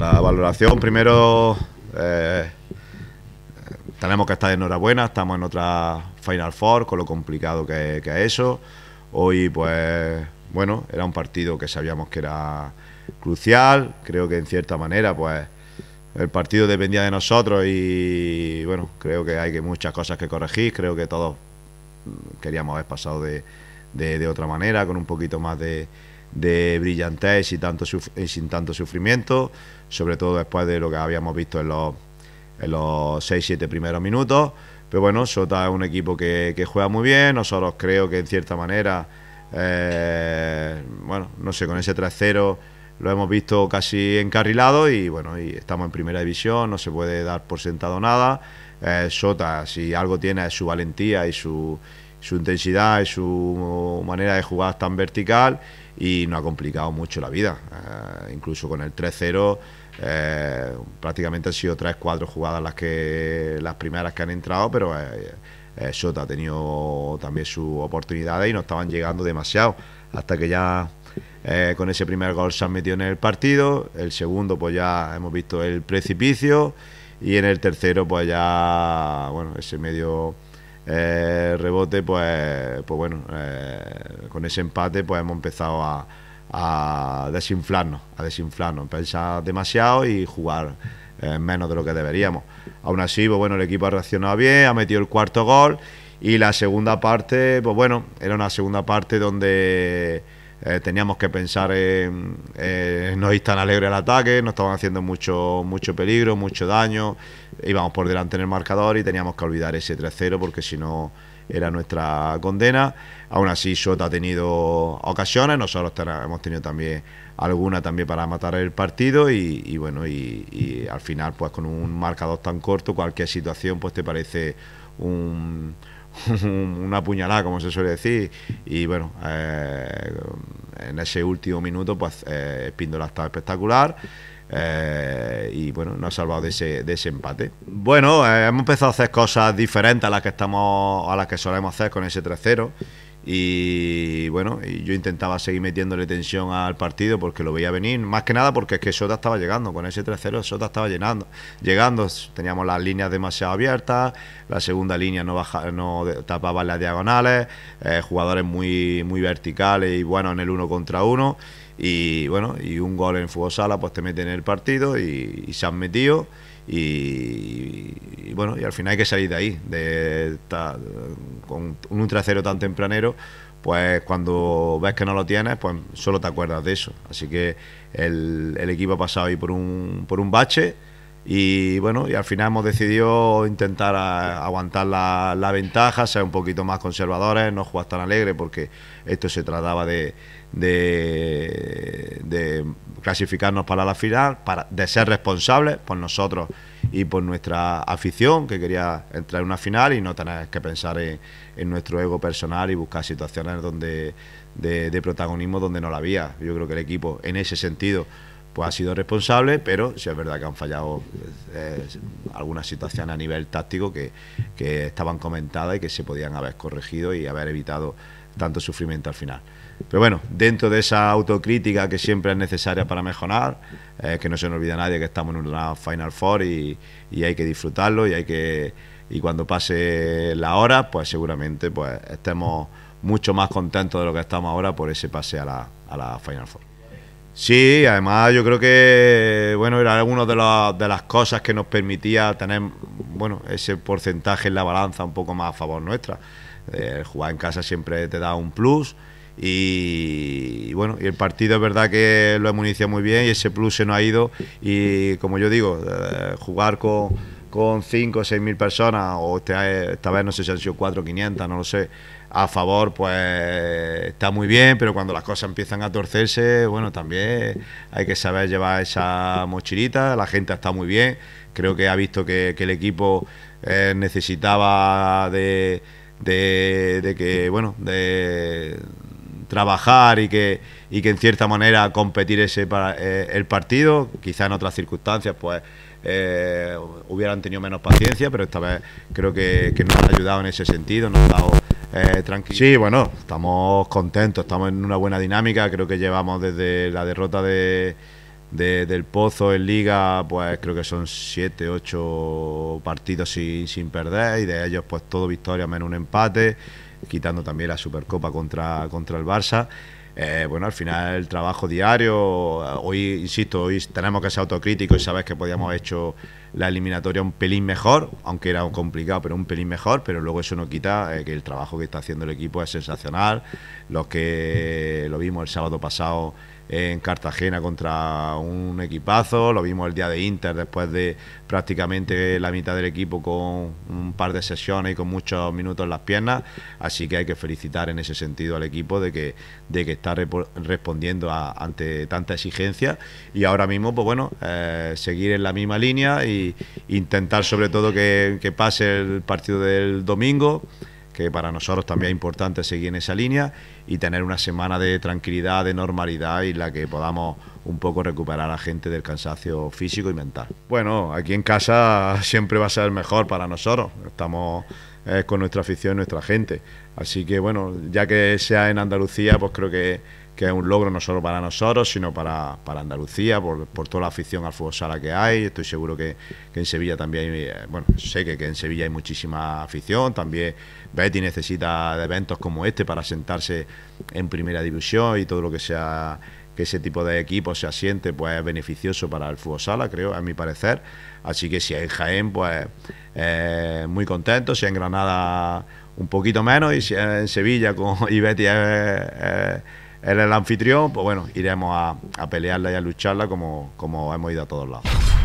La valoración, primero, eh, tenemos que estar enhorabuena, estamos en otra Final Four, con lo complicado que, es eso. Hoy, pues, bueno, era un partido que sabíamos que era crucial, creo que en cierta manera, pues, el partido dependía de nosotros y, bueno, creo que hay muchas cosas que corregir, creo que todos queríamos haber pasado de otra manera, con un poquito más de de brillantez y, tanto sin tanto sufrimiento, sobre todo después de lo que habíamos visto en los, en los 6-7 primeros minutos. Pero bueno, Sota es un equipo que, juega muy bien, nosotros creo que en cierta manera, eh, bueno, no sé, con ese 3-0 lo hemos visto casi encarrilado y bueno, y estamos en primera división, no se puede dar por sentado nada. Eh, Sota, si algo tiene, es su valentía y su su intensidad y su manera de jugar tan vertical y nos ha complicado mucho la vida. Eh, incluso con el 3-0 eh, prácticamente han sido 3-4 jugadas las, que, las primeras que han entrado, pero eh, Sota ha tenido también sus oportunidades y no estaban llegando demasiado hasta que ya con ese primer gol se han metido en el partido, el segundo pues ya hemos visto el precipicio y en el tercero pues ya bueno ese medio eh, rebote, pues, pues bueno, eh, con ese empate pues hemos empezado a, desinflarnos, a desinflarnos, pensar demasiado y jugar eh, menos de lo que deberíamos. Aún así, pues bueno, el equipo ha reaccionado bien, ha metido el cuarto gol y la segunda parte, pues bueno, era una segunda parte donde eh, teníamos que pensar en, eh, no ir tan alegre al ataque, nos estaban haciendo mucho, mucho peligro, mucho daño, íbamos por delante en el marcador y teníamos que olvidar ese 3-0 porque si no era nuestra condena. Aún así, Sota ha tenido ocasiones, nosotros hemos tenido también alguna también para matar el partido y, bueno, y, al final pues con un marcador tan corto, cualquier situación pues te parece un, una puñalada, como se suele decir. Y bueno, eh, en ese último minuto, pues Píndola eh, Espíndola estaba espectacular. Eh, y bueno, nos ha salvado de ese, de ese empate. Bueno, hemos empezado a hacer cosas diferentes a las que estamos, a las que solemos hacer con ese 3-0 y bueno, yo intentaba seguir metiéndole tensión al partido porque lo veía venir, más que nada porque es que Sota estaba llegando, con ese 3-0 Sota estaba llenando, llegando, teníamos las líneas demasiado abiertas, la segunda línea no, baja, no tapaba las diagonales, eh, jugadores muy, muy verticales y bueno en el uno contra uno y bueno, y un gol en fútbol sala pues te mete en el partido y, se han metido y, bueno, y al final hay que salir de ahí, de, con un trasero tan tempranero, pues cuando ves que no lo tienes, pues solo te acuerdas de eso. Así que el, el equipo ha pasado ahí por un, por un bache y bueno, y al final hemos decidido intentar aguantar la, ventaja, ser un poquito más conservadores, no jugar tan alegre, porque esto se trataba de, de, clasificarnos para la final, para, de ser responsables por nosotros y por nuestra afición, que quería entrar en una final y no tener que pensar en, nuestro ego personal y buscar situaciones donde de, protagonismo donde no la había. Yo creo que el equipo, en ese sentido, pues ha sido responsable, pero si es verdad que han fallado eh, algunas situaciones a nivel táctico que, estaban comentadas y que se podían haber corregido y haber evitado tanto sufrimiento al final. Pero bueno, dentro de esa autocrítica que siempre es necesaria para mejorar, es eh, que no se nos olvida nadie que estamos en una Final Four y, hay que disfrutarlo y hay que y cuando pase la hora, pues seguramente pues estemos mucho más contentos de lo que estamos ahora por ese pase a la, a la Final Four. Sí, además yo creo que bueno era una de, de, las cosas que nos permitía tener bueno ese porcentaje en la balanza un poco más a favor nuestra. Eh, jugar en casa siempre te da un plus y, bueno y el partido es verdad que lo hemos iniciado muy bien y ese plus se nos ha ido y como yo digo eh, jugar con con 5 o seis mil personas, o este, esta vez no sé si han sido 4 o 500, no lo sé, a favor, pues está muy bien, pero cuando las cosas empiezan a torcerse, bueno, también hay que saber llevar esa mochilita. La gente está muy bien. Creo que ha visto que, el equipo eh, necesitaba de, que, bueno, de trabajar y que, que en cierta manera competir ese eh, el partido. Quizá en otras circunstancias, pues eh, hubieran tenido menos paciencia, pero esta vez creo que, nos han ayudado en ese sentido, nos ha dado eh, tranquilidad. Sí, bueno, estamos contentos, estamos en una buena dinámica, creo que llevamos desde la derrota de... del Pozo en Liga, pues creo que son siete, ocho partidos sin, perder y de ellos pues todo victoria menos un empate, quitando también la Supercopa contra, contra el Barça. Eh, bueno, al final el trabajo diario, hoy, insisto, hoy tenemos que ser autocríticos y sabes que podíamos haber hecho la eliminatoria un pelín mejor, aunque era complicado, pero un pelín mejor, pero luego eso no quita eh, que el trabajo que está haciendo el equipo es sensacional. Los que lo vimos el sábado pasado en Cartagena contra un equipazo, lo vimos el día de Inter después de prácticamente la mitad del equipo con un par de sesiones y con muchos minutos en las piernas, así que hay que felicitar en ese sentido al equipo de que, de que está respondiendo ante tanta exigencia y ahora mismo, pues bueno, eh, seguir en la misma línea y intentar sobre todo que, que pase el partido del domingo que para nosotros también es importante seguir en esa línea y tener una semana de tranquilidad, de normalidad y la que podamos un poco recuperar a la gente del cansancio físico y mental. Bueno, aquí en casa siempre va a ser mejor para nosotros, estamos con nuestra afición y nuestra gente. Así que bueno, ya que sea en Andalucía, pues creo que, es un logro no solo para nosotros, sino para, Andalucía, por, toda la afición al fútbol sala que hay. Estoy seguro que, en Sevilla también hay, eh, bueno, sé que, que, en Sevilla hay muchísima afición, también Betty necesita de eventos como este para sentarse en primera división y todo lo que sea que ese tipo de equipo se asiente pues es beneficioso para el fútbol sala, creo, a mi parecer. Así que si hay Jaén, pues eh, muy contento, si en Granada un poquito menos y si en Sevilla con Ibeti es, el anfitrión, pues bueno, iremos a, pelearla y a lucharla como hemos ido a todos lados.